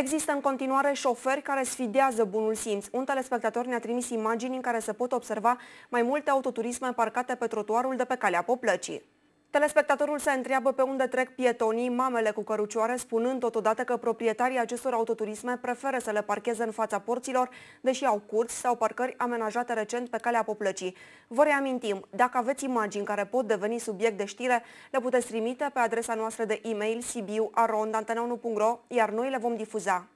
Există în continuare șoferi care sfidează bunul simț. Un telespectator ne-a trimis imagini în care se pot observa mai multe autoturisme parcate pe trotuarul de pe calea Poplăcii. Telespectatorul se întreabă pe unde trec pietonii, mamele cu cărucioare, spunând totodată că proprietarii acestor autoturisme preferă să le parcheze în fața porților, deși au curți sau parcări amenajate recent pe calea poplăcii. Vă reamintim, dacă aveți imagini care pot deveni subiect de știre, le puteți trimite pe adresa noastră de e-mail sibiu.arondantaneonu.ro, iar noi le vom difuza.